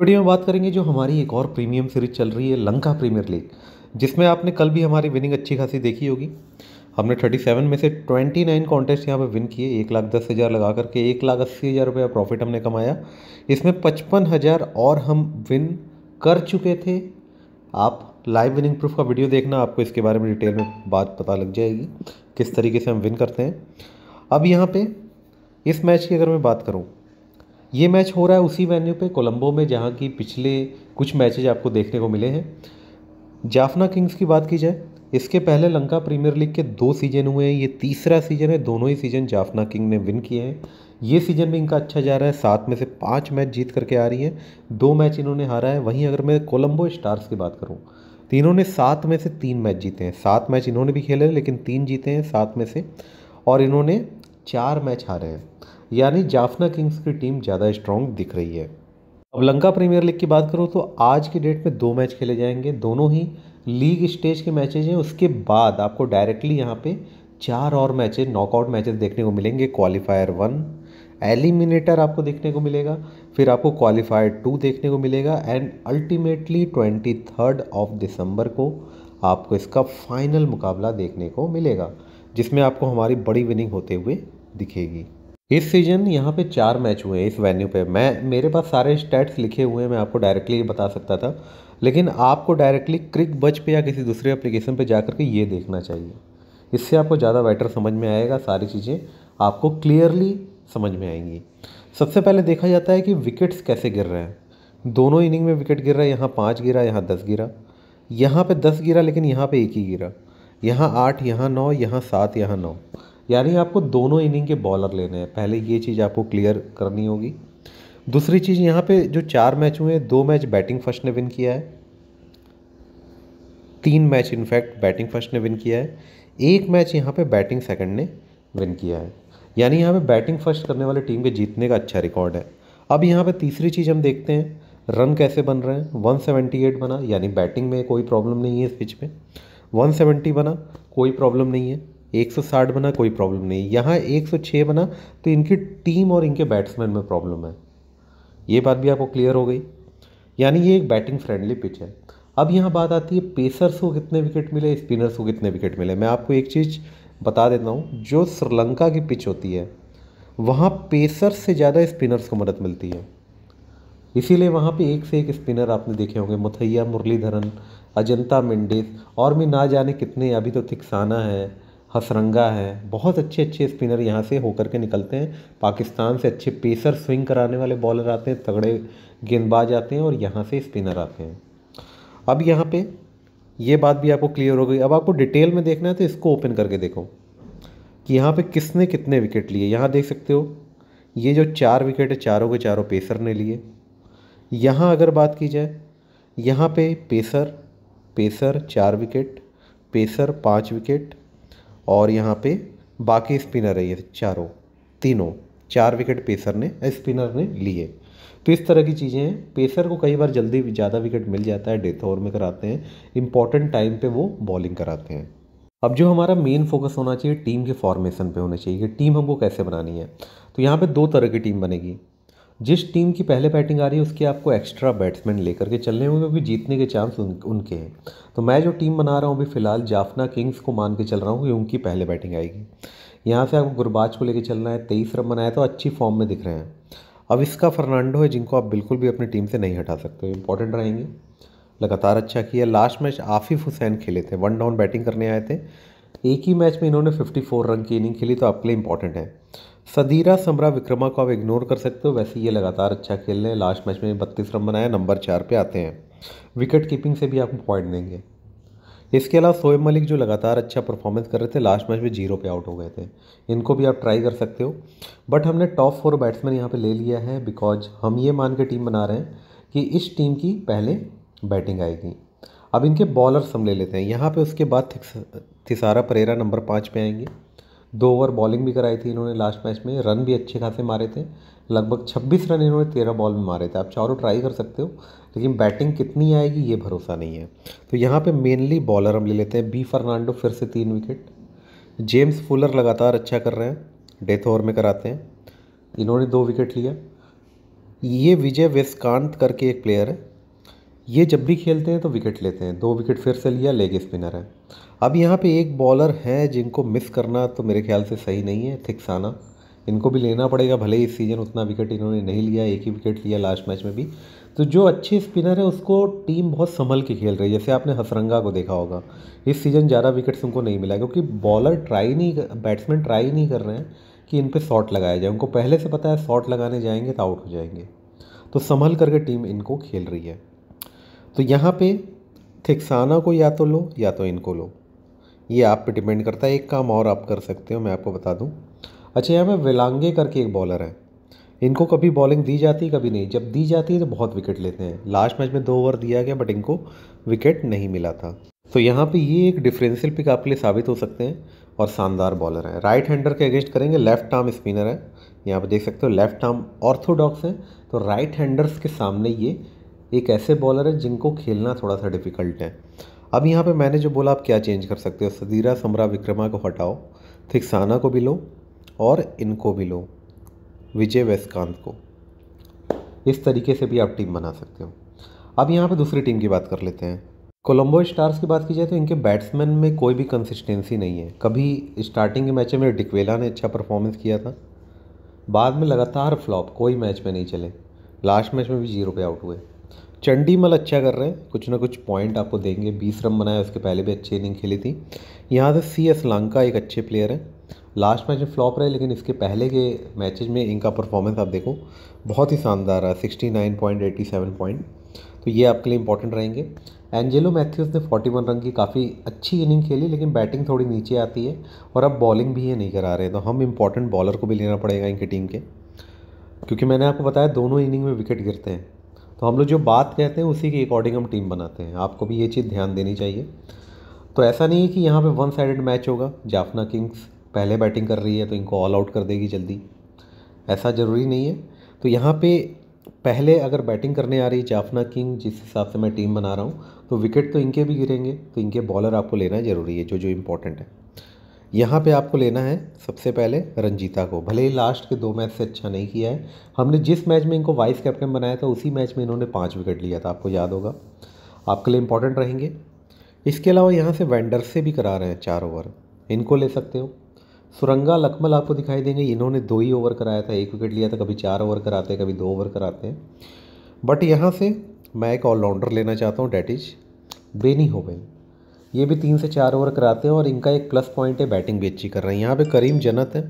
video में बात करेंगे जो हमारी एक और प्रीमियम सीरीज चल रही है लंका प्रीमियर लीग जिसमें आपने कल भी हमारी विनिंग अच्छी खासी देखी होगी हमने 37 में से 29 कॉन्टेस्ट यहाँ पर विन किए एक लाख दस हज़ार लगा करके एक लाख अस्सी हज़ार रुपया प्रॉफिट हमने कमाया इसमें पचपन हज़ार और हम विन कर चुके थे आप लाइव विनिंग प्रूफ का वीडियो देखना आपको इसके बारे में डिटेल में बात पता लग जाएगी किस तरीके से हम विन करते हैं अब यहाँ पर इस मैच की अगर मैं बात करूँ ये मैच हो रहा है उसी वेन्यू पे कोलंबो में जहाँ की पिछले कुछ मैचेज आपको देखने को मिले हैं जाफना किंग्स की बात की जाए इसके पहले लंका प्रीमियर लीग के दो सीजन हुए हैं ये तीसरा सीजन है दोनों ही सीजन जाफना किंग ने विन किए हैं ये सीजन भी इनका अच्छा जा रहा है सात में से पाँच मैच जीत करके आ रही है दो मैच इन्होंने हारा है वहीं अगर मैं कोलंबो स्टार्स की बात करूँ तो इन्होंने सात में से तीन मैच जीते हैं सात मैच इन्होंने भी खेले लेकिन तीन जीते हैं सात में से और इन्होंने चार मैच हारे हैं यानी जाफना किंग्स की टीम ज़्यादा स्ट्रॉन्ग दिख रही है अब लंका प्रीमियर लीग की बात करूँ तो आज की डेट में दो मैच खेले जाएंगे दोनों ही लीग स्टेज के मैचेज हैं उसके बाद आपको डायरेक्टली यहाँ पर चार और मैचेज नॉकआउट मैचेस देखने को मिलेंगे क्वालिफायर वन एलिमिनेटर आपको देखने को मिलेगा फिर आपको क्वालिफायर टू देखने को मिलेगा and ultimately twenty third of December को आपको इसका फाइनल मुकाबला देखने को मिलेगा जिसमें आपको हमारी बड़ी विनिंग होते हुए दिखेगी इस सीज़न यहाँ पे चार मैच हुए हैं इस वेन्यू पे मैं मेरे पास सारे स्टैट्स लिखे हुए हैं मैं आपको डायरेक्टली बता सकता था लेकिन आपको डायरेक्टली क्रिक बच पे या किसी दूसरे एप्लीकेशन पे जा करके के ये देखना चाहिए इससे आपको ज़्यादा बेटर समझ में आएगा सारी चीज़ें आपको क्लियरली समझ में आएंगी सबसे पहले देखा जाता है कि विकेट्स कैसे गिर रहे हैं दोनों इनिंग में विकेट गिर रहा है यहाँ पाँच गिरा यहाँ दस गिरा यहाँ पर दस गिरा लेकिन यहाँ पर एक ही गिरा यहाँ आठ यहाँ नौ यहाँ सात यहाँ नौ यानी आपको दोनों इनिंग के बॉलर लेने हैं पहले ये चीज़ आपको क्लियर करनी होगी दूसरी चीज़ यहाँ पे जो चार मैच हुए दो मैच बैटिंग फर्स्ट ने विन किया है तीन मैच इनफैक्ट बैटिंग फर्स्ट ने विन किया है एक मैच यहाँ पे बैटिंग सेकंड ने विन किया है यानी यहाँ पे बैटिंग फर्स्ट करने वाले टीम के जीतने का अच्छा रिकॉर्ड है अब यहाँ पे तीसरी चीज़ हम देखते हैं रन कैसे बन रहे हैं 178 बना यानी बैटिंग में कोई प्रॉब्लम नहीं है इस पिच में 170 बना कोई प्रॉब्लम नहीं है 160 बना कोई प्रॉब्लम नहीं यहाँ 106 बना तो इनकी टीम और इनके बैट्समैन में प्रॉब्लम है ये बात भी आपको क्लियर हो गई यानी ये एक बैटिंग फ्रेंडली पिच है अब यहाँ बात आती है पेसर्स को कितने विकेट मिले स्पिनर्स को कितने विकेट मिले मैं आपको एक चीज़ बता देता हूँ जो श्रीलंका की पिच होती है वहाँ पेसर्स से ज़्यादा स्पिनर्स को मदद मिलती है इसीलिए वहाँ पे एक से एक स्पिनर आपने देखे होंगे मुथैया मुरलीधरन अजंता मेंडिस और भी ना जाने कितने अभी तो थिक्साना है हसरंगा है बहुत अच्छे अच्छे स्पिनर यहाँ से होकर के निकलते हैं पाकिस्तान से अच्छे पेसर स्विंग कराने वाले बॉलर आते हैं तगड़े गेंदबाज आते हैं और यहाँ से स्पिनर आते हैं अब यहाँ पे ये बात भी आपको क्लियर हो गई अब आपको डिटेल में देखना है तो इसको ओपन करके देखो कि यहाँ पर किसने कितने विकेट लिए यहाँ देख सकते हो ये जो चार विकेट है चारों के चारों पेसर ने लिए यहाँ अगर बात की जाए यहाँ पे पेसर पेसर चार विकेट पेसर पाँच विकेट और यहाँ पे बाकी स्पिनर है ये चारों तीनों चार विकेट पेसर ने स्पिनर ने लिए तो इस तरह की चीज़ें हैं पेसर को कई बार जल्दी ज़्यादा विकेट मिल जाता है डेथ ओवर में कराते हैं इंपॉर्टेंट टाइम पे वो बॉलिंग कराते हैं अब जो हमारा मेन फोकस होना चाहिए टीम के फॉर्मेशन पे होना चाहिए कि टीम हमको कैसे बनानी है तो यहाँ पे दो तरह की टीम बनेगी जिस टीम की पहले बैटिंग आ रही है उसके आपको एक्स्ट्रा बैट्समैन लेकर के चलने होंगे क्योंकि जीतने के चांस उन, उनके हैं तो मैं जो टीम बना रहा हूँ अभी फ़िलहाल जाफना किंग्स को मान के चल रहा हूँ कि उनकी पहले बैटिंग आएगी यहाँ से आपको गुरबाज को लेकर चलना है तेईस रन बनाया तो अच्छी फॉर्म में दिख रहे हैं अब इसका फर्नांडो है जिनको आप बिल्कुल भी अपनी टीम से नहीं हटा सकते इंपॉर्टेंट रहेंगे लगातार अच्छा किया लास्ट मैच आफिफ हुसैन खेले थे वन डाउन बैटिंग करने आए थे एक ही मैच में इन्होंने 54 रन की इनिंग खेली तो आपके लिए इंपॉर्टेंट है सदीरा समरा विक्रमा को आप इग्नोर कर सकते हो वैसे ये लगातार अच्छा खेल रहे हैं लास्ट मैच में बत्तीस रन बनाए नंबर चार पे आते हैं विकेट कीपिंग से भी आपको पॉइंट देंगे इसके अलावा सोएब मलिक जो लगातार अच्छा परफॉर्मेंस कर रहे थे लास्ट मैच में जीरो पे आउट हो गए थे इनको भी आप ट्राई कर सकते हो बट हमने टॉप फोर बैट्समैन यहाँ पर ले लिया है बिकॉज हम ये मान के टीम बना रहे हैं कि इस टीम की पहले बैटिंग आएगी अब इनके बॉलर्स हम ले लेते हैं यहाँ पे उसके बाद थिसारा परेरा नंबर पाँच पे आएंगे दो ओवर बॉलिंग भी कराई थी इन्होंने लास्ट मैच में रन भी अच्छे खासे मारे थे लगभग 26 रन इन्होंने तेरह बॉल में मारे थे आप चारों ट्राई कर सकते हो लेकिन बैटिंग कितनी आएगी ये भरोसा नहीं है तो यहाँ पे मेनली बॉलर हम ले लेते हैं बी फर्नांडो फिर से तीन विकेट जेम्स फुलर लगातार अच्छा कर रहे हैं डेथ ओवर में कराते हैं इन्होंने दो विकेट लिया ये विजय वेस्कांत करके एक प्लेयर है ये जब भी खेलते हैं तो विकेट लेते हैं दो विकेट फिर से लिया लेग स्पिनर है अब यहाँ पे एक बॉलर हैं जिनको मिस करना तो मेरे ख्याल से सही नहीं है थिक्साना इनको भी लेना पड़ेगा भले ही इस सीज़न उतना विकेट इन्होंने नहीं लिया एक ही विकेट लिया लास्ट मैच में भी तो जो अच्छे स्पिनर है उसको टीम बहुत संभल के खेल रही है जैसे आपने हसरंगा को देखा होगा इस सीज़न ज़्यादा विकेट्स उनको नहीं मिला क्योंकि बॉलर ट्राई नहीं बैट्समैन ट्राई नहीं कर रहे हैं कि इन पर शॉट लगाया जाए उनको पहले से पता है शॉट लगाने जाएंगे तो आउट हो जाएंगे तो संभल करके टीम इनको खेल रही है तो यहाँ पर थिक्साना को या तो लो या तो इनको लो ये आप पे डिपेंड करता है एक काम और आप कर सकते हो मैं आपको बता दूं अच्छा यहाँ पर वेलांगे करके एक बॉलर है इनको कभी बॉलिंग दी जाती है कभी नहीं जब दी जाती है तो बहुत विकेट लेते हैं लास्ट मैच में दो ओवर दिया गया बट इनको विकेट नहीं मिला था तो यहाँ पे ये एक डिफरेंशियल पिक आपके लिए साबित हो सकते हैं और शानदार बॉलर है राइट हैंडर के अगेंस्ट करेंगे लेफ्ट आर्म स्पिनर है यहाँ पे देख सकते हो लेफ्ट आर्म ऑर्थोडॉक्स हैं तो राइट हैंडर्स के सामने ये एक ऐसे बॉलर हैं जिनको खेलना थोड़ा सा डिफ़िकल्ट है अब यहाँ पे मैंने जो बोला आप क्या चेंज कर सकते हो सदीरा समरा विक्रमा को हटाओ थिक्साना को भी लो और इनको भी लो विजय वैसकांत को इस तरीके से भी आप टीम बना सकते हो अब यहाँ पे दूसरी टीम की बात कर लेते हैं कोलंबो स्टार्स की बात की जाए तो इनके बैट्समैन में कोई भी कंसिस्टेंसी नहीं है कभी स्टार्टिंग के मैच में डिकवेला ने अच्छा परफॉर्मेंस किया था बाद में लगातार फ्लॉप कोई मैच में नहीं चले लास्ट मैच में भी जीरो पे आउट हुए चंडीमल अच्छा कर रहे हैं कुछ ना कुछ पॉइंट आपको देंगे बीस रन बनाया उसके पहले भी अच्छी इनिंग खेली थी यहाँ से सी एस लंका एक अच्छे प्लेयर हैं लास्ट मैच में फ्लॉप रहे लेकिन इसके पहले के मैचेज में इनका परफॉर्मेंस आप देखो बहुत ही शानदार रहा sixty nine point eighty seven point तो ये आपके लिए इंपॉर्टेंट रहेंगे एंजेलो मैथ्यूज़ ने 41 रन की काफ़ी अच्छी इनिंग खेली लेकिन बैटिंग थोड़ी नीचे आती है और अब बॉलिंग भी ये नहीं करा रहे तो हम इंपॉर्टेंट बॉलर को भी लेना पड़ेगा इनकी टीम के क्योंकि मैंने आपको बताया दोनों इनिंग में विकेट गिरते हैं तो हम लोग जो बात कहते हैं उसी के अकॉर्डिंग हम टीम बनाते हैं आपको भी ये चीज़ ध्यान देनी चाहिए तो ऐसा नहीं है कि यहाँ पे वन साइडेड मैच होगा जाफना किंग्स पहले बैटिंग कर रही है तो इनको ऑल आउट कर देगी जल्दी ऐसा ज़रूरी नहीं है तो यहाँ पे पहले अगर बैटिंग करने आ रही है जाफना किंग जिस हिसाब से मैं टीम बना रहा हूँ तो विकेट तो इनके भी गिरेंगे तो इनके बॉलर आपको लेना ज़रूरी है जो जो इम्पोर्टेंट है यहाँ पे आपको लेना है सबसे पहले रंजीता को भले ही लास्ट के दो मैच से अच्छा नहीं किया है हमने जिस मैच में इनको वाइस कैप्टन बनाया था उसी मैच में इन्होंने पाँच विकेट लिया था आपको याद होगा आपके लिए इंपॉर्टेंट रहेंगे इसके अलावा यहाँ से वेंडर से भी करा रहे हैं चार ओवर इनको ले सकते हो सुरंगा लकमल आपको दिखाई देंगे इन्होंने दो ही ओवर कराया था एक विकेट लिया था कभी चार ओवर कराते हैं कभी दो ओवर कराते हैं बट यहाँ से मैं एक ऑलराउंडर लेना चाहता हूँ डैट इज बेनी होबेन ये भी तीन से चार ओवर कराते हैं और इनका एक प्लस पॉइंट है बैटिंग भी अच्छी कर रहे हैं यहाँ पे करीम जन्नत है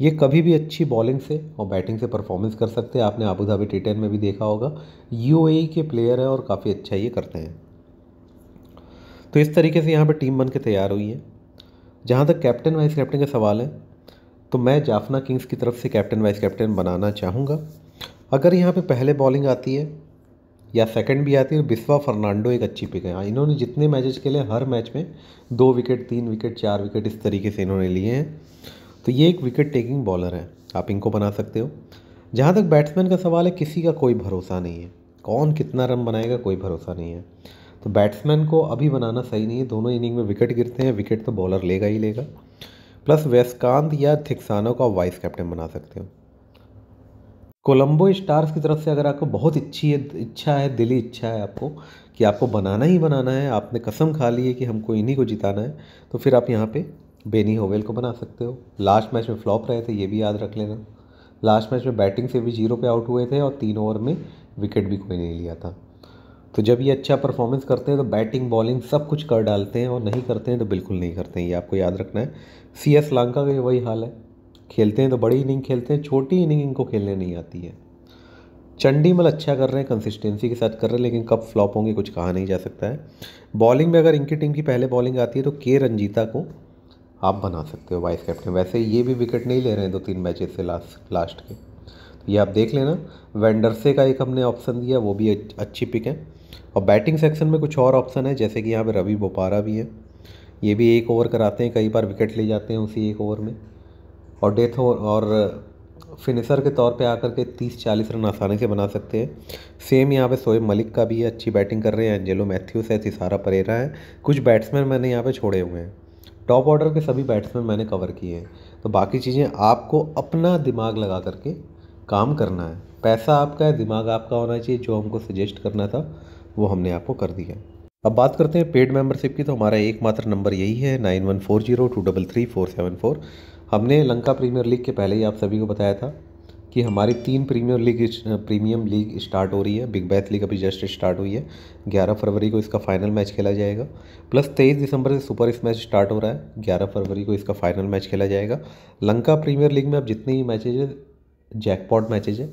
ये कभी भी अच्छी बॉलिंग से और बैटिंग से परफॉर्मेंस कर सकते हैं आपने आबू धाबी टी टेन में भी देखा होगा यू e के प्लेयर है और काफ़ी अच्छा ये करते हैं तो इस तरीके से यहाँ पर टीम बन के तैयार हुई है जहाँ तक कैप्टन वाइस कैप्टन का सवाल है तो मैं जाफना किंग्स की तरफ से कैप्टन वाइस कैप्टन बनाना चाहूँगा अगर यहाँ पे पहले बॉलिंग आती है या सेकंड भी आती है तो बिस्वा फर्नांडो एक अच्छी पिक है हाँ, इन्होंने जितने मैचेस खेले हर मैच में दो विकेट तीन विकेट चार विकेट इस तरीके से इन्होंने लिए हैं तो ये एक विकेट टेकिंग बॉलर है आप इनको बना सकते हो जहाँ तक बैट्समैन का सवाल है किसी का कोई भरोसा नहीं है कौन कितना रन बनाएगा कोई भरोसा नहीं है तो बैट्समैन को अभी बनाना सही नहीं है दोनों इनिंग में विकेट गिरते हैं विकेट तो बॉलर लेगा ही लेगा प्लस वेस्कांत या थिक्सानो को आप वाइस कैप्टन बना सकते हो कोलंबो स्टार्स की तरफ से अगर आपको बहुत अच्छी इच्छा है दिली इच्छा है आपको कि आपको बनाना ही बनाना है आपने कसम खा ली है कि हमको इन्हीं को जिताना है तो फिर आप यहाँ पे बेनी होवेल को बना सकते हो लास्ट मैच में फ्लॉप रहे थे ये भी याद रख लेना लास्ट मैच में बैटिंग से भी जीरो पे आउट हुए थे और तीन ओवर में विकेट भी कोई नहीं लिया था तो जब ये अच्छा परफॉर्मेंस करते हैं तो बैटिंग बॉलिंग सब कुछ कर डालते हैं और नहीं करते हैं तो बिल्कुल नहीं करते हैं ये आपको याद रखना है सी एस लांका का वही हाल है खेलते हैं तो बड़ी इनिंग खेलते हैं छोटी इनिंग इनको खेलने नहीं आती है चंडीमल अच्छा कर रहे हैं कंसिस्टेंसी के साथ कर रहे हैं लेकिन कब फ्लॉप होंगे कुछ कहा नहीं जा सकता है बॉलिंग में अगर इनकी टीम की पहले बॉलिंग आती है तो के रंजीता को आप बना सकते हो वाइस कैप्टन वैसे ये भी विकेट नहीं ले रहे हैं दो तीन मैचेस से लास्ट लास्ट के तो ये आप देख लेना वेंडरसे का एक हमने ऑप्शन दिया वो भी अच्छी पिक है और बैटिंग सेक्शन में कुछ और ऑप्शन है जैसे कि यहाँ पर रवि बोपारा भी है ये भी एक ओवर कराते हैं कई बार विकेट ले जाते हैं उसी एक ओवर में और डेथ ओवर और फिनिशर के तौर पे आकर के 30-40 रन आसानी से बना सकते हैं सेम यहाँ पे सोएब मलिक का भी अच्छी बैटिंग कर रहे हैं एंजेलो मैथ्यूस है तिसारा परेरा है कुछ बैट्समैन मैंने यहाँ पे छोड़े हुए हैं टॉप ऑर्डर के सभी बैट्समैन मैंने कवर किए हैं तो बाकी चीज़ें आपको अपना दिमाग लगा करके काम करना है पैसा आपका है दिमाग आपका होना चाहिए जो हमको सजेस्ट करना था वो हमने आपको कर दिया अब बात करते हैं पेड मेंबरशिप की तो हमारा एकमात्र नंबर यही है nine one four zero two double three four seven four हमने लंका प्रीमियर लीग के पहले ही आप सभी को बताया था कि हमारी तीन premier league premium league start हो रही है बिग बैथ लीग अभी जस्ट स्टार्ट हुई है 11 फरवरी को इसका फाइनल मैच खेला जाएगा प्लस 23 दिसंबर से सुपर इस मैच स्टार्ट हो रहा है 11 फरवरी को इसका फाइनल मैच खेला जाएगा लंका प्रीमियर लीग में अब जितने ही मैचेज है जैकपॉट मैचेज है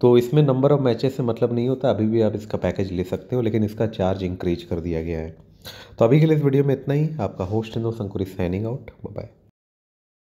तो इसमें नंबर ऑफ मैचेस से मतलब नहीं होता अभी भी आप इसका पैकेज ले सकते हो लेकिन इसका चार्ज इंक्रीज कर दिया गया है तो अभी के लिए इस वीडियो में इतना ही आपका होस्ट इंदो संकुरी साइनिंग आउट बाय